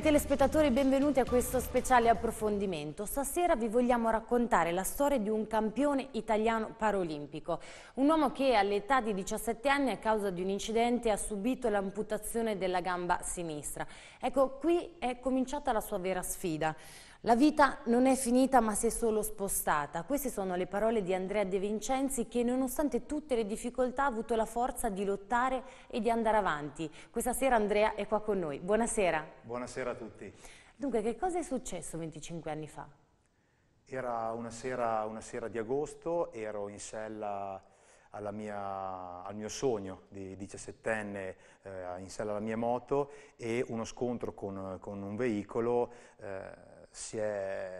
Cari telespettatori, benvenuti a questo speciale approfondimento. Stasera vi vogliamo raccontare la storia di un campione italiano parolimpico, un uomo che all'età di 17 anni a causa di un incidente ha subito l'amputazione della gamba sinistra. Ecco, qui è cominciata la sua vera sfida. La vita non è finita ma si è solo spostata. Queste sono le parole di Andrea De Vincenzi che nonostante tutte le difficoltà ha avuto la forza di lottare e di andare avanti. Questa sera Andrea è qua con noi. Buonasera. Buonasera a tutti. Dunque, che cosa è successo 25 anni fa? Era una sera, una sera di agosto, ero in sella mia, al mio sogno di 17enne eh, in sella alla mia moto e uno scontro con, con un veicolo eh, è,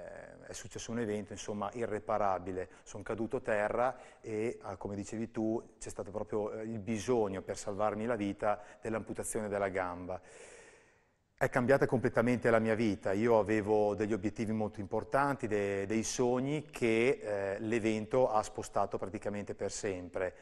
è, successo un evento insomma, irreparabile, sono caduto terra e ah, come dicevi tu c'è stato proprio eh, il bisogno per salvarmi la vita dell'amputazione della gamba. È cambiata completamente la mia vita, io avevo degli obiettivi molto importanti, de, dei sogni che eh, l'evento ha spostato praticamente per sempre.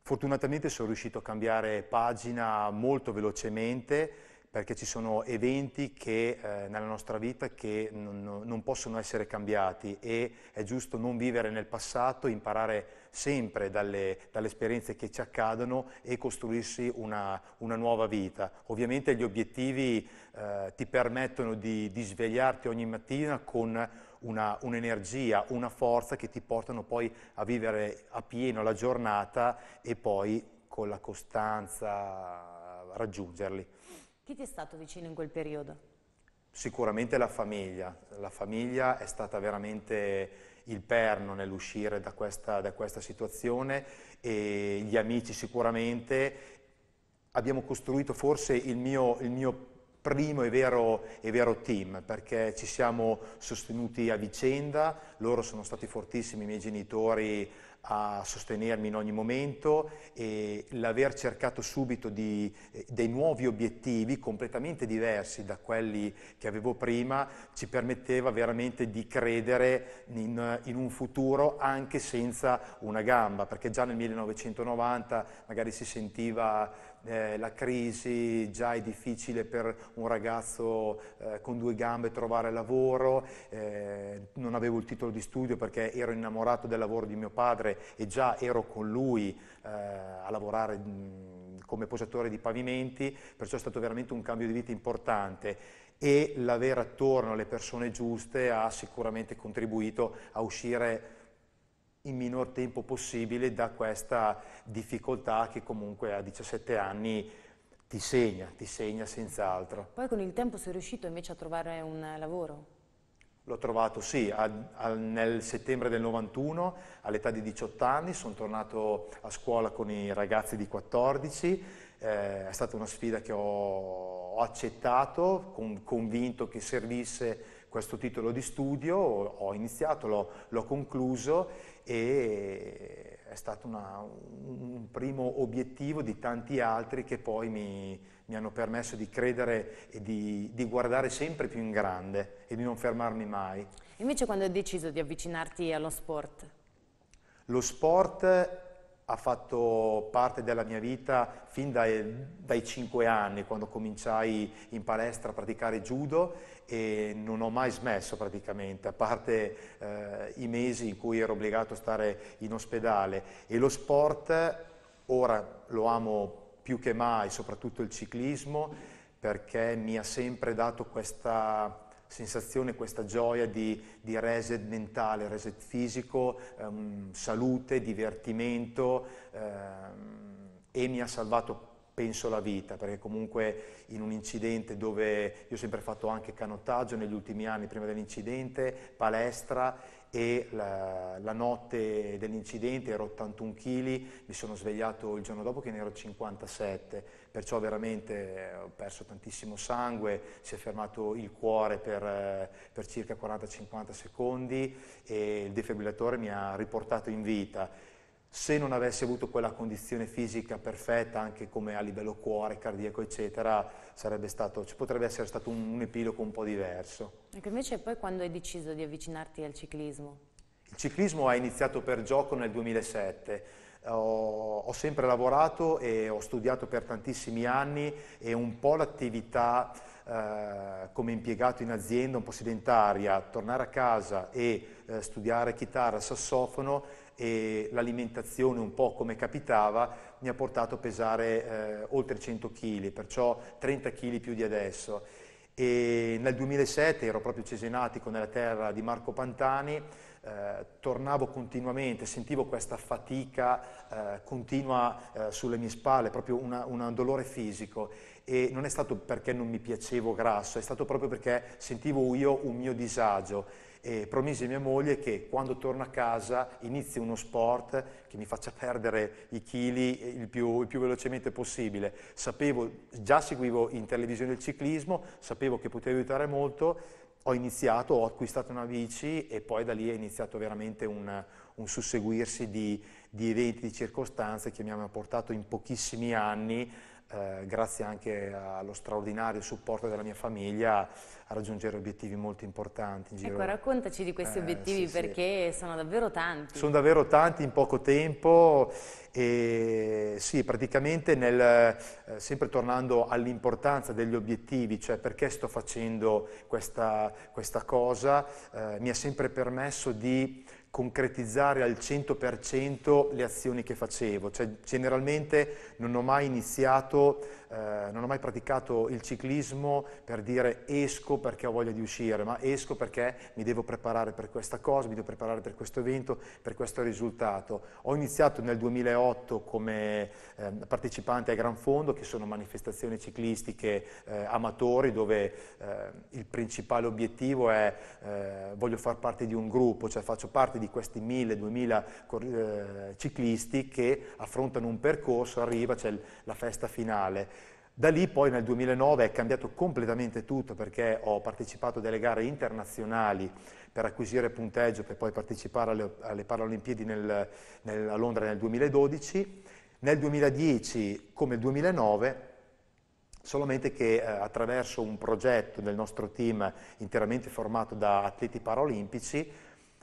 Fortunatamente sono riuscito a cambiare pagina molto velocemente, perché ci sono eventi che, eh, nella nostra vita che non, non, possono essere cambiati e è giusto non vivere nel passato, imparare sempre dalle, dalle esperienze che ci accadono e costruirsi una, una nuova vita. Ovviamente gli obiettivi eh, ti permettono di, di svegliarti ogni mattina con una, un'energia, una forza che ti portano poi a vivere a pieno la giornata e poi con la costanza raggiungerli. Chi ti è stato vicino in quel periodo? Sicuramente la famiglia, la famiglia è stata veramente il perno nell'uscire da, da questa, situazione e gli amici sicuramente. Abbiamo costruito forse il mio, il mio primo e vero, e vero, team, perché ci siamo sostenuti a vicenda, loro sono stati fortissimi, i miei genitori, a sostenermi in ogni momento e l'aver cercato subito di, eh, dei nuovi obiettivi completamente diversi da quelli che avevo prima ci permetteva veramente di credere in, in un futuro anche senza una gamba, perché già nel 1990 magari si sentiva eh, la crisi, già è difficile per un ragazzo eh, con due gambe trovare lavoro, eh, non avevo il titolo di studio perché ero innamorato del lavoro di mio padre e già ero con lui eh, a lavorare mh, mm, come posatore di pavimenti, perciò è stato veramente un cambio di vita importante e l'avere attorno le persone giuste ha sicuramente contribuito a uscire il minor tempo possibile da questa difficoltà che comunque a 17 anni ti segna, ti segna senz'altro. Poi con il tempo sei riuscito invece a trovare un lavoro? L'ho trovato sì, a, a, nel settembre del 91, all'età di 18 anni, sono tornato a scuola con i ragazzi di 14, eh, è stata una sfida che ho, ho accettato, con, convinto che servisse questo titolo di studio, ho iniziato, l'ho concluso e è stato una, un primo obiettivo di tanti altri che poi mi, mi hanno permesso di credere e di, di, guardare sempre più in grande e di non fermarmi mai. Invece quando hai deciso di avvicinarti allo sport? Lo sport ha fatto parte della mia vita fin dai, dai 5 anni, quando cominciai in palestra a praticare judo e non ho mai smesso praticamente, a parte eh, i mesi in cui ero obbligato a stare in ospedale. E lo sport ora lo amo più che mai, soprattutto il ciclismo, perché mi ha sempre dato questa sensazione, questa gioia di, di reset mentale, reset fisico, ehm, salute, divertimento ehm, e mi ha salvato penso la vita, perché comunque in un incidente dove io ho sempre fatto anche canottaggio negli ultimi anni, prima dell'incidente, palestra e la, la notte dell'incidente ero 81 kg, mi sono svegliato il giorno dopo che ne ero 57, perciò veramente eh, ho perso tantissimo sangue, si è fermato il cuore per, eh, per circa 40-50 secondi e il defibrillatore mi ha riportato in vita se non avessi avuto quella condizione fisica perfetta, anche come a livello cuore, cardiaco, eccetera, stato, ci potrebbe essere stato un, un, epilogo un po' diverso. Ecco, invece poi quando hai deciso di avvicinarti al ciclismo? Il ciclismo ha iniziato per gioco nel 2007. Ho, ho, sempre lavorato e ho studiato per tantissimi anni e un po' l'attività eh, come impiegato in azienda, un po' sedentaria, tornare a casa e eh, studiare chitarra, sassofono e l'alimentazione un po' come capitava mi ha portato a pesare eh, oltre 100 kg, perciò 30 kg più di adesso. E nel 2007 ero proprio cesenatico nella terra di Marco Pantani, eh, tornavo continuamente, sentivo questa fatica eh, continua eh, sulle mie spalle, proprio un dolore fisico e non è stato perché non mi piacevo grasso, è stato proprio perché sentivo io un mio disagio e promisi a mia moglie che quando torno a casa inizi uno sport che mi faccia perdere i chili il più, il più velocemente possibile. Sapevo, già seguivo in televisione il ciclismo, sapevo che poteva aiutare molto, ho iniziato, ho acquistato una bici e poi da lì è iniziato veramente un, un susseguirsi di, di eventi, di circostanze che mi hanno portato in pochissimi anni eh, grazie anche allo straordinario supporto della mia famiglia, a raggiungere obiettivi molto importanti. In giro. Ecco, raccontaci di questi eh, obiettivi sì, perché sì. sono davvero tanti. Sono davvero tanti in poco tempo e sì, praticamente nel, eh, sempre tornando all'importanza degli obiettivi, cioè perché sto facendo questa, questa cosa, eh, mi ha sempre permesso di concretizzare al 100% le azioni che facevo, cioè generalmente non ho mai iniziato eh, non ho mai praticato il ciclismo per dire esco perché ho voglia di uscire, ma esco perché mi devo preparare per questa cosa, mi devo preparare per questo evento, per questo risultato. Ho iniziato nel 2008 come eh, partecipante ai Gran Fondo, che sono manifestazioni ciclistiche eh, amatori, dove ehm, il principale obiettivo è eh, voglio far parte di un gruppo, cioè faccio parte di questi 1000-2000 eh, ciclisti che affrontano un percorso, arriva, c'è la festa finale. Da lì poi nel 2009 è cambiato completamente tutto perché ho partecipato a delle gare internazionali per acquisire punteggio per poi partecipare alle, alle Paralimpiadi nel, nel, a Londra nel 2012. Nel 2010, come il 2009, solamente che eh, attraverso un progetto del nostro team interamente formato da atleti paralimpici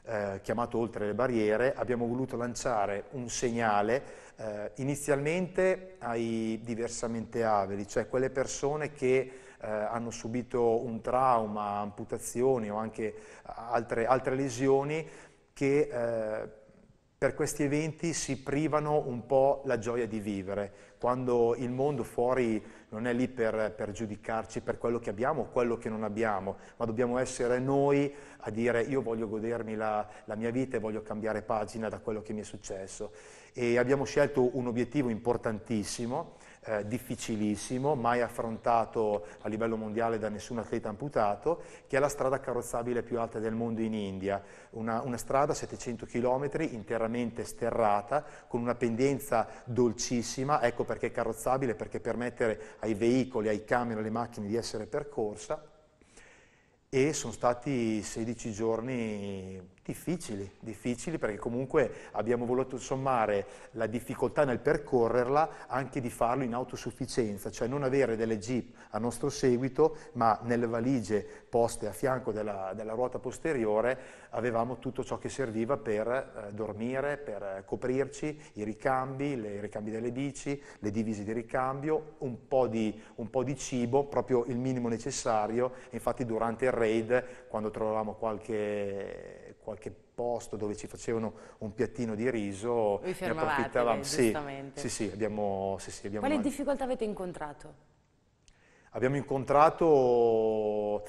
eh, chiamato Oltre le barriere, abbiamo voluto lanciare un segnale eh, inizialmente ai diversamente avili, cioè quelle persone che eh, hanno subito un trauma, amputazioni o anche altre, altre lesioni che eh, per questi eventi si privano un po' la gioia di vivere, quando il mondo fuori non è lì per, per, giudicarci per quello che abbiamo o quello che non abbiamo, ma dobbiamo essere noi a dire io voglio godermi la, la mia vita e voglio cambiare pagina da quello che mi è successo. E abbiamo scelto un obiettivo importantissimo, eh, difficilissimo, mai affrontato a livello mondiale da nessun atleta amputato, che è la strada carrozzabile più alta del mondo in India, una, una strada 700 km interamente sterrata, con una pendenza dolcissima, ecco perché è carrozzabile, perché permette ai veicoli, ai camion, alle macchine di essere percorsa, e sono stati 16 giorni Difficili, difficili perché comunque abbiamo voluto sommare la difficoltà nel percorrerla anche di farlo in autosufficienza, cioè non avere delle jeep a nostro seguito, ma nelle valigie poste a fianco della, della ruota posteriore avevamo tutto ciò che serviva per eh, dormire, per eh, coprirci, i ricambi, le, i ricambi delle bici, le divise di ricambio, un po' di, un po di cibo, proprio il minimo necessario. Infatti durante il raid, quando trovavamo qualche, qualche qualche posto dove ci facevano un piattino di riso Vi ne sì, sì, sì, abbiamo, sì, sì, abbiamo Quali difficoltà avete incontrato? Abbiamo incontrato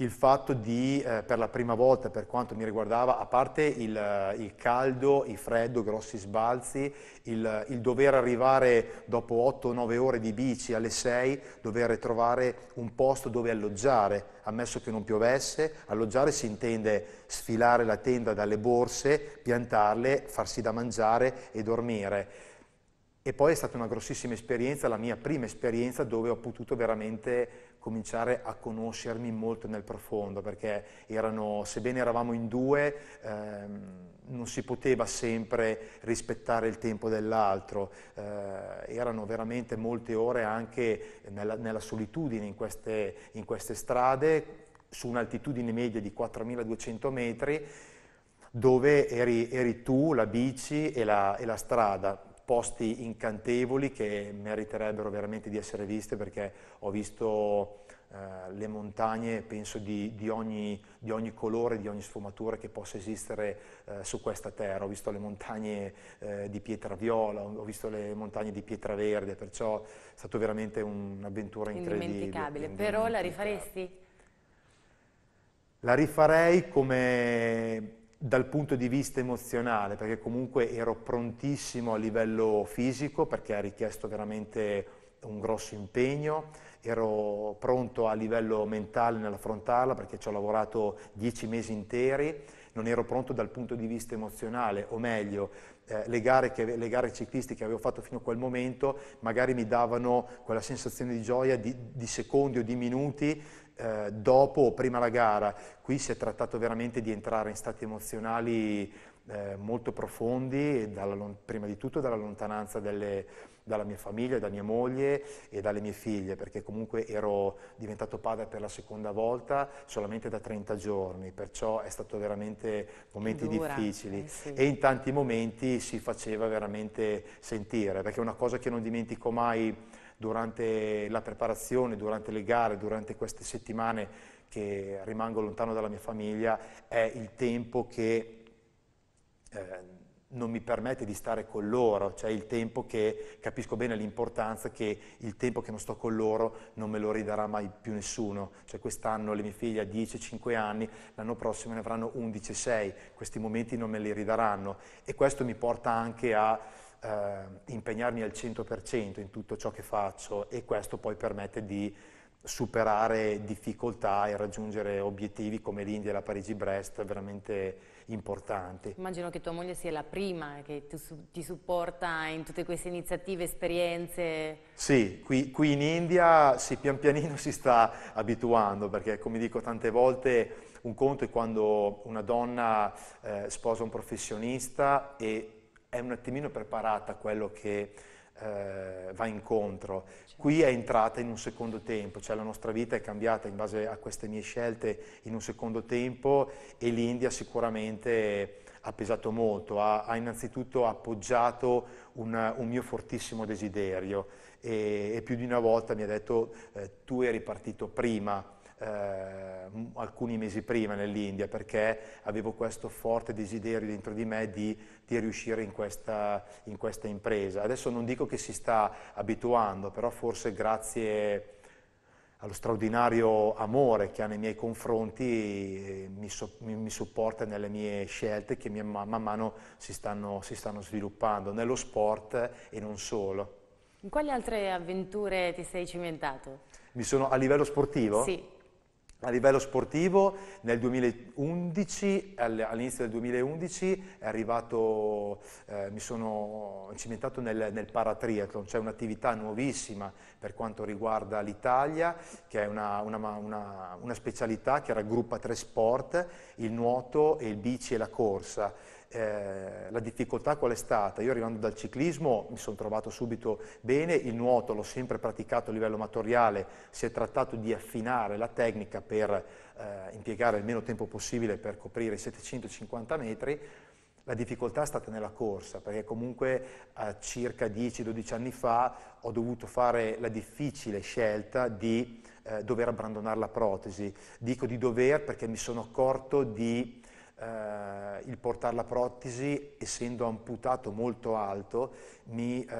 il fatto di, eh, per la prima volta, per quanto mi riguardava, a parte il, eh, il caldo, il freddo, grossi sbalzi, il, eh, il dover arrivare dopo 8-9 ore di bici alle 6, dover trovare un posto dove alloggiare, ammesso che non piovesse, alloggiare si intende sfilare la tenda dalle borse, piantarle, farsi da mangiare e dormire. E poi è stata una grossissima esperienza, la mia prima esperienza dove ho potuto veramente cominciare a conoscermi molto nel profondo, perché erano, sebbene eravamo in due, ehm, non si poteva sempre rispettare il tempo dell'altro, eh, erano veramente molte ore anche nella, nella solitudine in queste, in queste strade, su un'altitudine media di 4200 metri, dove eri, eri tu, la bici e la, e la strada posti incantevoli che meriterebbero veramente di essere viste perché ho visto eh, le montagne, penso di, di, ogni, di, ogni, colore, di ogni sfumatura che possa esistere eh, su questa terra. Ho visto le montagne eh, di pietra viola, ho visto le montagne di pietra verde, perciò è stata veramente un'avventura incredibile. Indimenticabile. Però la rifaresti? La rifarei come dal punto di vista emozionale, perché comunque ero prontissimo a livello fisico, perché ha richiesto veramente un grosso impegno, ero pronto a livello mentale nell'affrontarla perché ci ho lavorato dieci mesi interi, non ero pronto dal punto di vista emozionale, o meglio, eh, le, gare che, le gare ciclistiche che avevo fatto fino a quel momento magari mi davano quella sensazione di gioia di, di secondi o di minuti eh, dopo o prima la gara, qui si è trattato veramente di entrare in stati emozionali eh, molto profondi, dalla, prima di tutto dalla lontananza delle, dalla mia famiglia, da mia moglie e dalle mie figlie, perché comunque ero diventato padre per la seconda volta solamente da 30 giorni, perciò è stato veramente momenti Dura, difficili eh sì. e in tanti momenti si faceva veramente sentire, perché una cosa che non dimentico mai durante la preparazione, durante le gare, durante queste settimane che rimango lontano dalla mia famiglia, è il tempo che eh, non mi permette di stare con loro, cioè il tempo che capisco bene l'importanza che il tempo che non sto con loro non me lo ridarà mai più nessuno, cioè quest'anno le mie figlie hanno 10-5 anni, l'anno prossimo ne avranno 11-6, questi momenti non me li ridaranno e questo mi porta anche a eh, impegnarmi al 100% in tutto ciò che faccio e questo poi permette di superare difficoltà e raggiungere obiettivi come l'India e la Parigi-Brest veramente importanti. Immagino che tua moglie sia la prima che tu, ti supporta in tutte queste iniziative, esperienze. Sì, qui, qui in India sì, pian pianino si sta abituando perché come dico tante volte un conto è quando una donna eh, sposa un professionista e è un attimino preparata a quello che eh, va incontro. Certo. Qui è entrata in un secondo tempo, cioè la nostra vita è cambiata in base a queste mie scelte in un secondo tempo e l'India sicuramente ha pesato molto, ha, ha innanzitutto appoggiato un, un, mio fortissimo desiderio e, e, più di una volta mi ha detto eh, tu eri partito prima eh, alcuni mesi prima nell'India perché avevo questo forte desiderio dentro di me di, di riuscire in questa, in questa, impresa. Adesso non dico che si sta abituando, però forse grazie allo straordinario amore che ha nei miei confronti eh, mi, so, mi, mi supporta nelle mie scelte che mia, man mano si stanno, si stanno sviluppando nello sport e non solo. In quali altre avventure ti sei cimentato? Mi sono a livello sportivo? Sì. A livello sportivo, nel 2011, all'inizio del 2011, arrivato, eh, mi sono incimentato nel, nel paratriathlon, cioè un'attività nuovissima per quanto riguarda l'Italia, che è una, una, una, una specialità che raggruppa tre sport, il nuoto, il bici e la corsa. Eh, la difficoltà qual è stata? Io arrivando dal ciclismo mi sono trovato subito bene, il nuoto l'ho sempre praticato a livello amatoriale, si è trattato di affinare la tecnica per eh, impiegare il meno tempo possibile per coprire i 750 metri, la difficoltà è stata nella corsa, perché comunque eh, circa 10-12 anni fa ho dovuto fare la difficile scelta di eh, dover abbandonare la protesi. Dico di dover perché mi sono accorto di eh, il portare la protesi, essendo amputato molto alto, mi eh,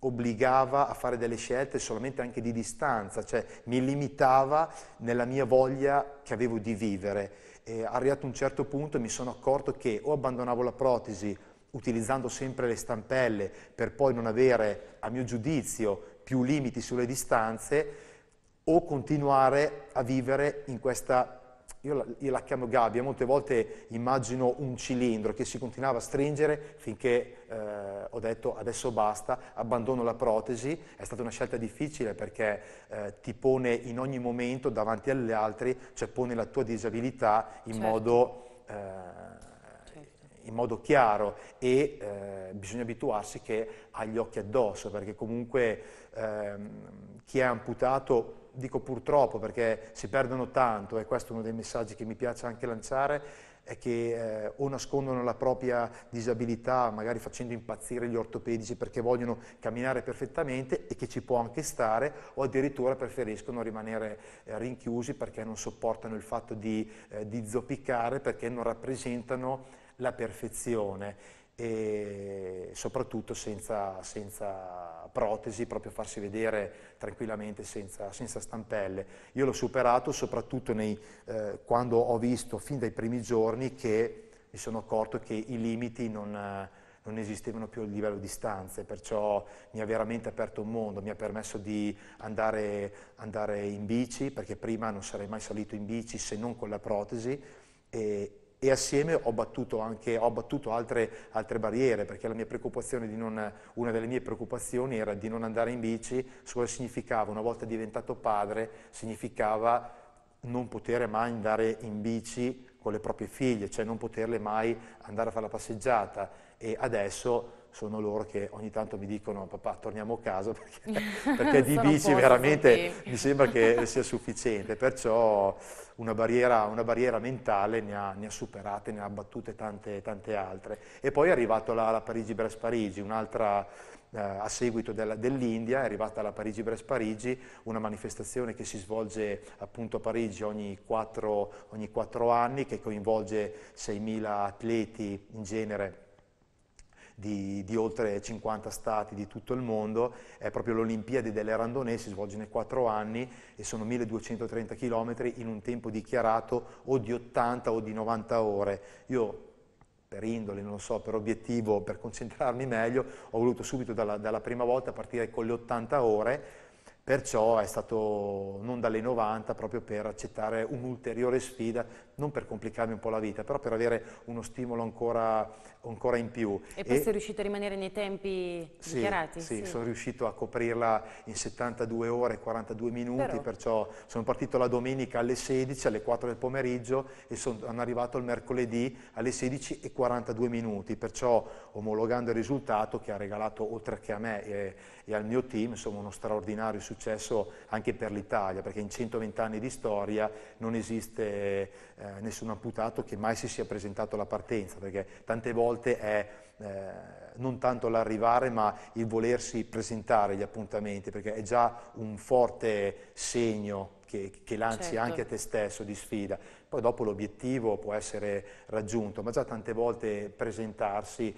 obbligava a fare delle scelte solamente anche di distanza, cioè mi limitava nella mia voglia che avevo di vivere. E arrivato a un certo punto mi sono accorto che o abbandonavo la protesi utilizzando sempre le stampelle per poi non avere, a mio giudizio, più limiti sulle distanze, o continuare a vivere in questa io la, io la, chiamo gabbia, molte volte immagino un cilindro che si continuava a stringere finché eh, ho detto adesso basta, abbandono la protesi, è stata una scelta difficile perché eh, ti pone in ogni momento davanti agli altri, cioè pone la tua disabilità in, certo. modo, eh, certo. in modo... chiaro e eh, bisogna abituarsi che ha occhi addosso perché comunque ehm, chi è amputato dico purtroppo perché si perdono tanto e questo è uno dei messaggi che mi piace anche lanciare, è che eh, o nascondono la propria disabilità, magari facendo impazzire gli ortopedici perché vogliono camminare perfettamente e che ci può anche stare, o addirittura preferiscono rimanere eh, rinchiusi perché non sopportano il fatto di, eh, di zoppicare, perché non rappresentano la perfezione e soprattutto senza, senza, protesi, proprio farsi vedere tranquillamente senza, senza stampelle. Io l'ho superato soprattutto nei, eh, quando ho visto fin dai primi giorni che mi sono accorto che i limiti non, non esistevano più a livello di stanze, perciò mi ha veramente aperto un mondo, mi ha permesso di andare, andare in bici, perché prima non sarei mai salito in bici se non con la protesi, e, e assieme ho battuto, anche, ho battuto altre, altre, barriere, perché non, una delle mie preoccupazioni era di non andare in bici, su cosa significava, una volta diventato padre, significava non poter mai andare in bici con le proprie figlie, cioè non poterle mai andare a fare la passeggiata e adesso sono loro che ogni tanto mi dicono papà torniamo a casa perché, perché di bici veramente mi sembra che sia sufficiente, perciò una barriera, una barriera mentale ne ha, ne ha, superate, ne ha abbattute tante, tante altre. E poi è arrivato la, la Parigi-Brest-Parigi, un'altra eh, a seguito della, dell'India, è arrivata la Parigi Brest Parigi, una manifestazione che si svolge appunto a Parigi ogni quattro, ogni quattro anni, che coinvolge 6.000 atleti in genere di, di, oltre 50 stati di tutto il mondo, è proprio l'Olimpiade delle Randonnée, si svolge nei 4 anni e sono 1230 km in un tempo dichiarato o di 80 o di 90 ore. Io per indole, non lo so, per obiettivo, per concentrarmi meglio, ho voluto subito dalla, dalla prima volta partire con le 80 ore, perciò è stato non dalle 90 proprio per accettare un'ulteriore sfida, non per complicarmi un po' la vita, però per avere uno stimolo ancora, ancora in più. E poi sei riuscito a rimanere nei tempi sì, dichiarati? Sì, sì, sono riuscito a coprirla in 72 ore e 42 minuti, però... perciò sono partito la domenica alle 16, alle 4 del pomeriggio e sono arrivato il mercoledì alle 16 e 42 minuti, perciò omologando il risultato che ha regalato oltre che a me e, e al mio team, insomma uno straordinario successo anche per l'Italia, perché in 120 anni di storia non esiste... Eh, nessun amputato che mai si sia presentato alla partenza, perché tante volte è eh, non tanto l'arrivare ma il volersi presentare gli appuntamenti, perché è già un forte segno che, che lanci certo. anche a te stesso di sfida. Poi dopo l'obiettivo può essere raggiunto, ma già tante volte presentarsi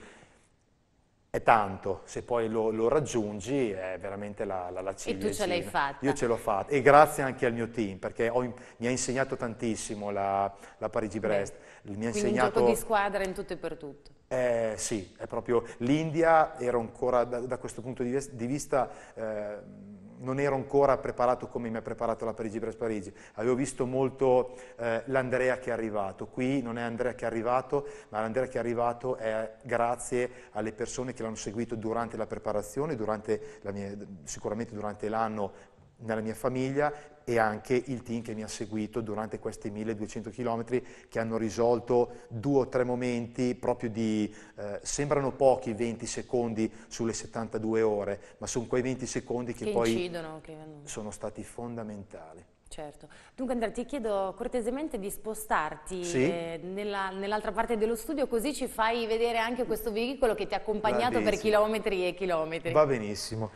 è tanto, se poi lo, lo raggiungi è veramente la, la, la ciglia. E tu ce l'hai fatta. Io ce l'ho fatta e grazie anche al mio team perché ho, mi ha insegnato tantissimo la, la Parigi-Brest. Mi ha insegnato... un gioco di squadra in tutto e per tutto. Eh, sì, è proprio l'India, ero ancora da, da, questo punto di, vista... Eh, non ero ancora preparato come mi ha preparato la Parigi per Parigi, avevo visto molto eh, l'Andrea che è arrivato, qui non è Andrea che è arrivato, ma l'Andrea che è arrivato è grazie alle persone che l'hanno seguito durante la preparazione, durante la mia, sicuramente durante l'anno nella mia famiglia e anche il team che mi ha seguito durante questi 1200 km che hanno risolto due o tre momenti proprio di, eh, sembrano pochi 20 secondi sulle 72 ore, ma sono quei 20 secondi che, che poi incidono, che... sono stati fondamentali. Certo. Dunque Andrea ti chiedo cortesemente di spostarti sì. eh, nell'altra nell parte dello studio così ci fai vedere anche questo veicolo che ti ha accompagnato per chilometri e chilometri. Va benissimo.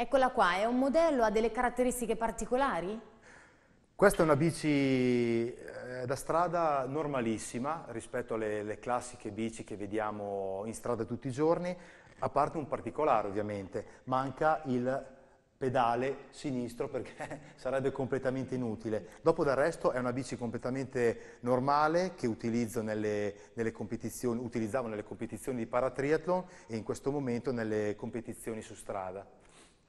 Eccola qua, è un modello, ha delle caratteristiche particolari? Questa è una bici eh, da strada normalissima rispetto alle, alle classiche bici che vediamo in strada tutti i giorni, a parte un particolare ovviamente, manca il pedale sinistro perché sarebbe completamente inutile. Dopo del resto è una bici completamente normale che utilizzo nelle, nelle utilizzavo nelle competizioni di paratriathlon e in questo momento nelle competizioni su strada.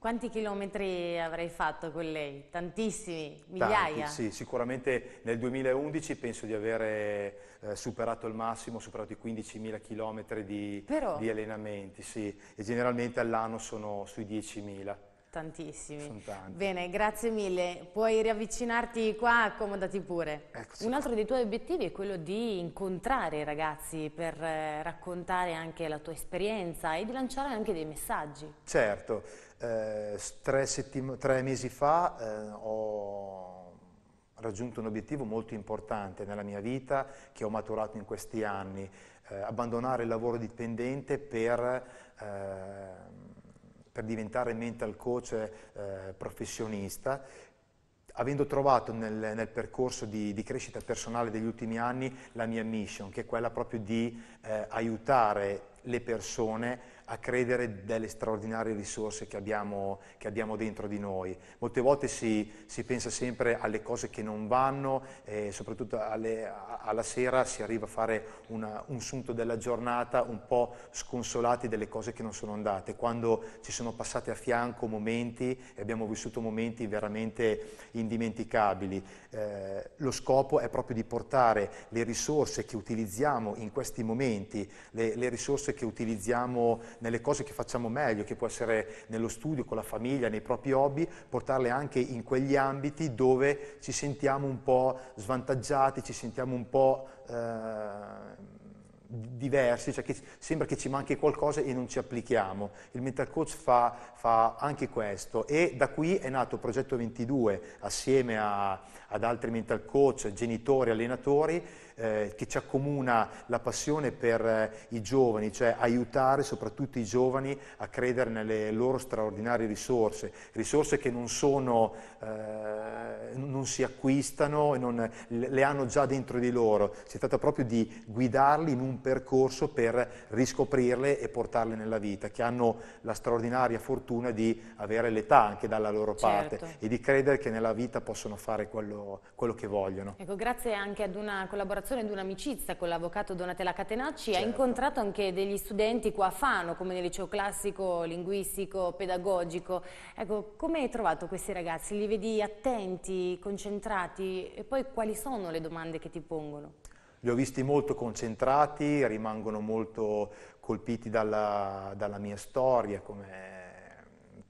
Quanti chilometri avrei fatto con lei? Tantissimi, migliaia? Tanti, sì, sicuramente nel 2011 penso di aver eh, superato il massimo, superato i 15.000 chilometri di, di, allenamenti, sì, e generalmente all'anno sono sui 10.000. Tantissimi. Sono tanti. Bene, grazie mille. Puoi riavvicinarti qua, accomodati pure. Eccoci. Un altro dei tuoi obiettivi è quello di incontrare i ragazzi per eh, raccontare anche la tua esperienza e di lanciare anche dei messaggi. Certo, eh, tre, tre, mesi fa eh, ho raggiunto un obiettivo molto importante nella mia vita che ho maturato in questi anni, eh, abbandonare il lavoro dipendente per eh, per diventare mental coach eh, professionista, avendo trovato nel, nel percorso di, di, crescita personale degli ultimi anni la mia mission, che è quella proprio di eh, aiutare le persone a credere delle straordinarie risorse che abbiamo, che abbiamo dentro di noi. Molte volte si, si, pensa sempre alle cose che non vanno, eh, soprattutto alle, alla sera si arriva a fare una, un sunto della giornata un po' sconsolati delle cose che non sono andate, quando ci sono passati a fianco momenti e abbiamo vissuto momenti veramente indimenticabili. Eh, lo scopo è proprio di portare le risorse che utilizziamo in questi momenti, le, le risorse che utilizziamo nelle cose che facciamo meglio, che può essere nello studio, con la famiglia, nei propri hobby, portarle anche in quegli ambiti dove ci sentiamo un po' svantaggiati, ci sentiamo un po'... Eh, diversi, cioè che sembra che ci manchi qualcosa e non ci applichiamo. Il mental coach fa, fa anche questo e da qui è nato Progetto 22 assieme a, ad altri mental coach, genitori, allenatori eh, che ci accomuna la passione per eh, i giovani, cioè aiutare soprattutto i giovani a credere nelle loro straordinarie risorse, risorse che non, sono, eh, non si acquistano e non, le hanno già dentro di loro. Si tratta proprio di guidarli in un percorso per riscoprirle e portarle nella vita, che hanno la straordinaria fortuna di avere l'età anche dalla loro parte certo. e di credere che nella vita possono fare quello, quello che vogliono. Ecco, grazie anche ad una collaborazione di un'amicizia con l'avvocato Donatella Catenacci, certo. ha incontrato anche degli studenti qua a Fano, come nel liceo classico, linguistico, pedagogico. Ecco, come hai trovato questi ragazzi? Li vedi attenti, concentrati? E poi quali sono le domande che ti pongono? Li ho visti molto concentrati, rimangono molto colpiti dalla, dalla mia storia, come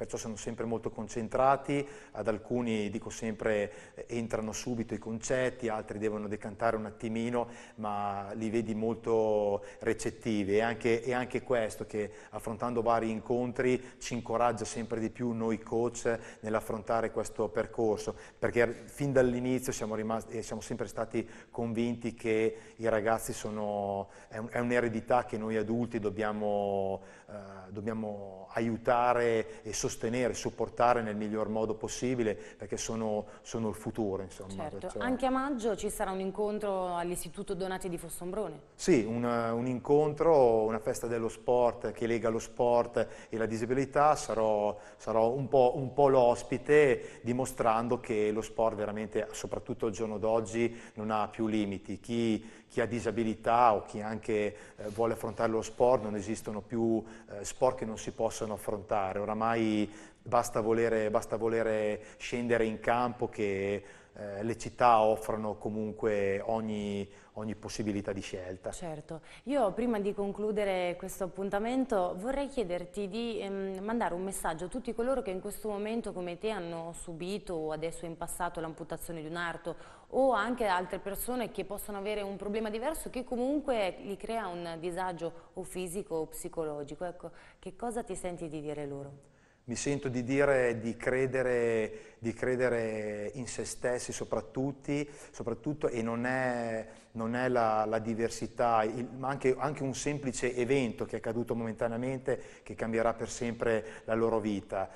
perciò sono sempre molto concentrati, ad alcuni dico sempre eh, entrano subito i concetti, altri devono decantare un attimino, ma li vedi molto recettivi. E anche, e anche questo che affrontando vari incontri ci incoraggia sempre di più noi coach nell'affrontare questo percorso, perché fin dall'inizio siamo, rimasti, eh, siamo sempre stati convinti che i ragazzi sono, è, un'eredità che noi adulti dobbiamo, eh, dobbiamo aiutare e sostenere sostenere, supportare nel miglior modo possibile perché sono, sono il futuro. Insomma. Certo. Cioè... Anche a maggio ci sarà un incontro all'Istituto Donati di Fossombrone. Sì, un, un, incontro, una festa dello sport che lega lo sport e la disabilità, sarò, sarò un po', po l'ospite dimostrando che lo sport veramente, soprattutto al giorno d'oggi, non ha più limiti. Chi, chi ha disabilità o chi anche eh, vuole affrontare lo sport, non esistono più eh, sport che non si possano affrontare. Oramai basta volere, basta volere scendere in campo che eh, le città offrono comunque ogni, ogni, possibilità di scelta. Certo, io prima di concludere questo appuntamento vorrei chiederti di ehm, mandare un messaggio a tutti coloro che in questo momento come te hanno subito o adesso in passato l'amputazione di un arto o anche altre persone che possono avere un problema diverso che comunque gli crea un disagio o fisico o psicologico. Ecco, che cosa ti senti di dire loro? mi sento di dire di credere, di credere in se stessi soprattutto, soprattutto e non è, non è la, la, diversità, il, ma anche, anche, un semplice evento che è accaduto momentaneamente che cambierà per sempre la loro vita.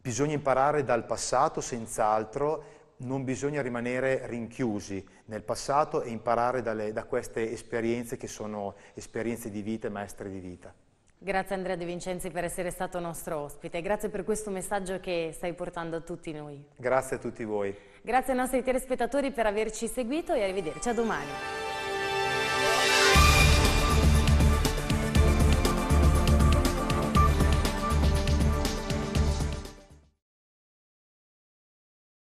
Bisogna imparare dal passato senz'altro, non bisogna rimanere rinchiusi nel passato e imparare dalle, da queste esperienze che sono esperienze di vita e maestre di vita. Grazie Andrea De Vincenzi per essere stato nostro ospite, grazie per questo messaggio che stai portando a tutti noi. Grazie a tutti voi. Grazie ai nostri telespettatori per averci seguito e arrivederci a domani.